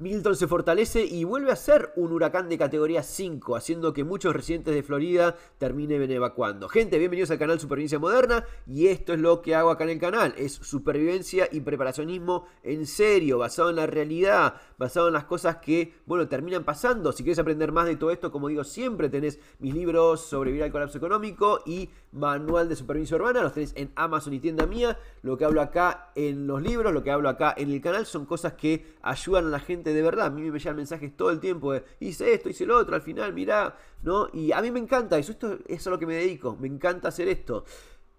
Milton se fortalece y vuelve a ser un huracán de categoría 5, haciendo que muchos residentes de Florida terminen evacuando. Gente, bienvenidos al canal Supervivencia Moderna y esto es lo que hago acá en el canal. Es supervivencia y preparacionismo en serio, basado en la realidad, basado en las cosas que, bueno, terminan pasando. Si quieres aprender más de todo esto, como digo, siempre tenés mis libros vivir al colapso económico y Manual de Supervivencia Urbana. Los tenés en Amazon y tienda mía. Lo que hablo acá en los libros, lo que hablo acá en el canal son cosas que ayudan a la gente de verdad, a mí me llegan mensajes todo el tiempo de hice esto, hice lo otro, al final, mirá, ¿no? Y a mí me encanta eso, esto, es a lo que me dedico, me encanta hacer esto.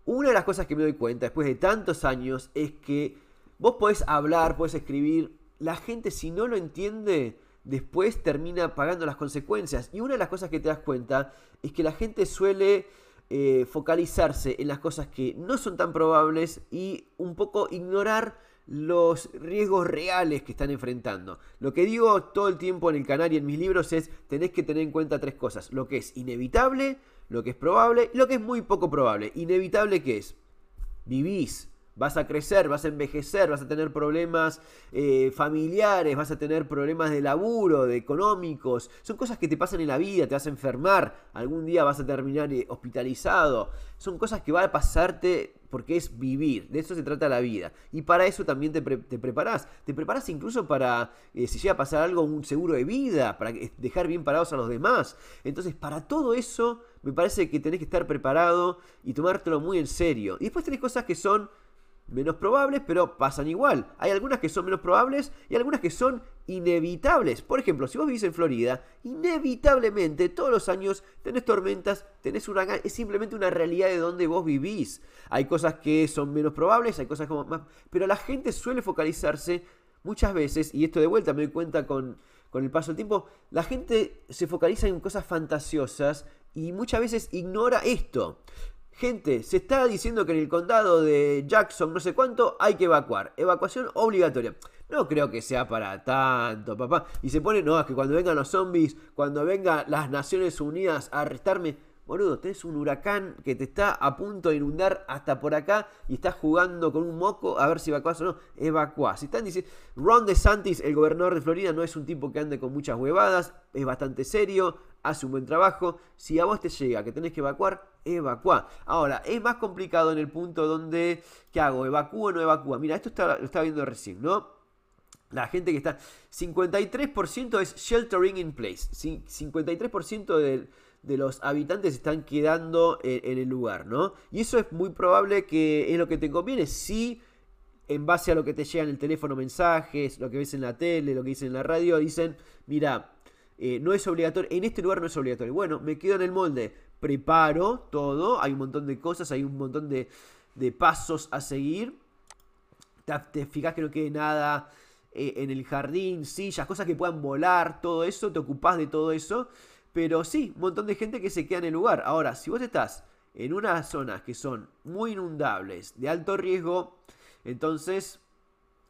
Una de las cosas que me doy cuenta después de tantos años es que vos podés hablar, podés escribir, la gente si no lo entiende, después termina pagando las consecuencias. Y una de las cosas que te das cuenta es que la gente suele eh, focalizarse en las cosas que no son tan probables y un poco ignorar los riesgos reales que están enfrentando. Lo que digo todo el tiempo en el canal y en mis libros es, tenés que tener en cuenta tres cosas. Lo que es inevitable, lo que es probable y lo que es muy poco probable. Inevitable que es, vivís Vas a crecer, vas a envejecer, vas a tener problemas eh, familiares, vas a tener problemas de laburo, de económicos. Son cosas que te pasan en la vida, te vas a enfermar, algún día vas a terminar eh, hospitalizado. Son cosas que van a pasarte porque es vivir, de eso se trata la vida. Y para eso también te, preparas te preparas, Te incluso para, eh, si llega a pasar algo, un seguro de vida, para dejar bien parados a los demás. Entonces, para todo eso, me parece que tenés que estar preparado y tomártelo muy en serio. Y después tenés cosas que son menos probables, pero pasan igual. Hay algunas que son menos probables y algunas que son inevitables. Por ejemplo, si vos vivís en Florida, inevitablemente todos los años tenés tormentas, tenés huracán, es simplemente una realidad de donde vos vivís. Hay cosas que son menos probables, hay cosas como más, pero la gente suele focalizarse muchas veces y esto de vuelta me doy cuenta con con el paso del tiempo, la gente se focaliza en cosas fantasiosas y muchas veces ignora esto. Gente, se está diciendo que en el condado de Jackson, no sé cuánto, hay que evacuar. Evacuación obligatoria. No creo que sea para tanto, papá. Y se pone, no, es que cuando vengan los zombies, cuando vengan las Naciones Unidas a arrestarme, Boludo, tenés un huracán que te está a punto de inundar hasta por acá y estás jugando con un moco a ver si evacuás o no. Evacuás. Si están diciendo, Ron DeSantis, el gobernador de Florida, no es un tipo que ande con muchas huevadas, es bastante serio, hace un buen trabajo. Si a vos te llega que tenés que evacuar, evacuá. Ahora, es más complicado en el punto donde, ¿qué hago? ¿Evacúo o no evacúa? Mira, esto lo estaba viendo recién, ¿no? La gente que está. 53% es sheltering in place. 53% del de los habitantes están quedando en, el lugar, ¿no? Y eso es muy probable que es lo que te conviene si en base a lo que te llegan en el teléfono, mensajes, lo que ves en la tele, lo que dicen en la radio, dicen, mira, eh, no es obligatorio, en este lugar no es obligatorio. Bueno, me quedo en el molde, preparo todo, hay un montón de cosas, hay un montón de, pasos a seguir. Te, fijas que no quede nada eh, en el jardín, sillas, cosas que puedan volar, todo eso, te ocupas de todo eso. Pero sí, un montón de gente que se queda en el lugar. Ahora, si vos estás en unas zonas que son muy inundables, de alto riesgo, entonces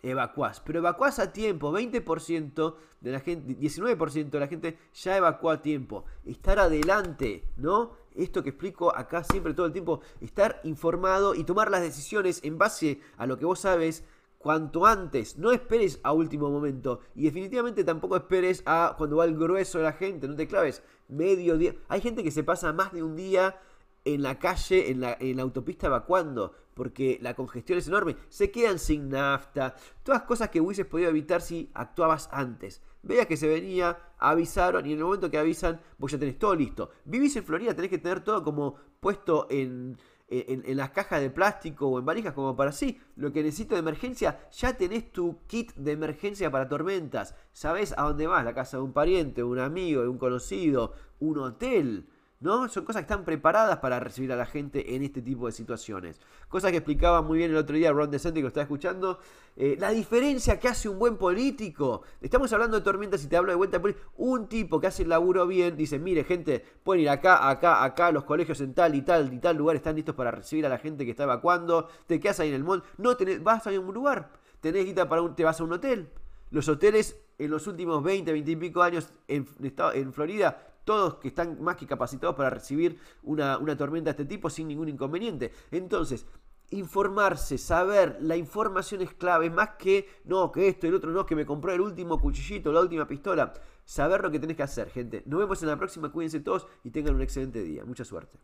evacuás. Pero evacuás a tiempo. 20% de la gente, 19% de la gente ya evacuó a tiempo. Estar adelante, ¿no? Esto que explico acá siempre todo el tiempo, estar informado y tomar las decisiones en base a lo que vos sabes, cuanto antes. No esperes a último momento. Y definitivamente tampoco esperes a cuando va el grueso de la gente. No te claves. Medio día. Hay gente que se pasa más de un día en la calle, en la, en la autopista evacuando. Porque la congestión es enorme. Se quedan sin nafta. Todas cosas que hubieses podido evitar si actuabas antes. Veas que se venía, avisaron y en el momento que avisan, vos ya tenés todo listo. Vivís en Florida, tenés que tener todo como puesto en, eh, en, las cajas de plástico o en valijas como para sí. Lo que necesito de emergencia, ya tenés tu kit de emergencia para tormentas. Sabés a dónde vas, la casa de un pariente, un amigo, de un conocido, un hotel. ¿no? Son cosas que están preparadas para recibir a la gente en este tipo de situaciones. Cosas que explicaba muy bien el otro día Ron DeSantis que lo estaba escuchando. Eh, la diferencia que hace un buen político. Estamos hablando de tormentas y te hablo de vuelta. Un tipo que hace el laburo bien dice, mire gente, pueden ir acá, acá, acá, los colegios en tal y tal y tal lugar están listos para recibir a la gente que está evacuando. Te quedas ahí en el monte. No, tenés, vas a un lugar. Tenés guita para un, te vas a un hotel. Los hoteles en los últimos 20, 20 y pico años en Florida todos que están más que capacitados para recibir una, tormenta de este tipo sin ningún inconveniente. Entonces, informarse, saber, la información es clave, más que no, que esto el otro no, que me compró el último cuchillito, la última pistola. Saber lo que tenés que hacer, gente. Nos vemos en la próxima, cuídense todos y tengan un excelente día. Mucha suerte.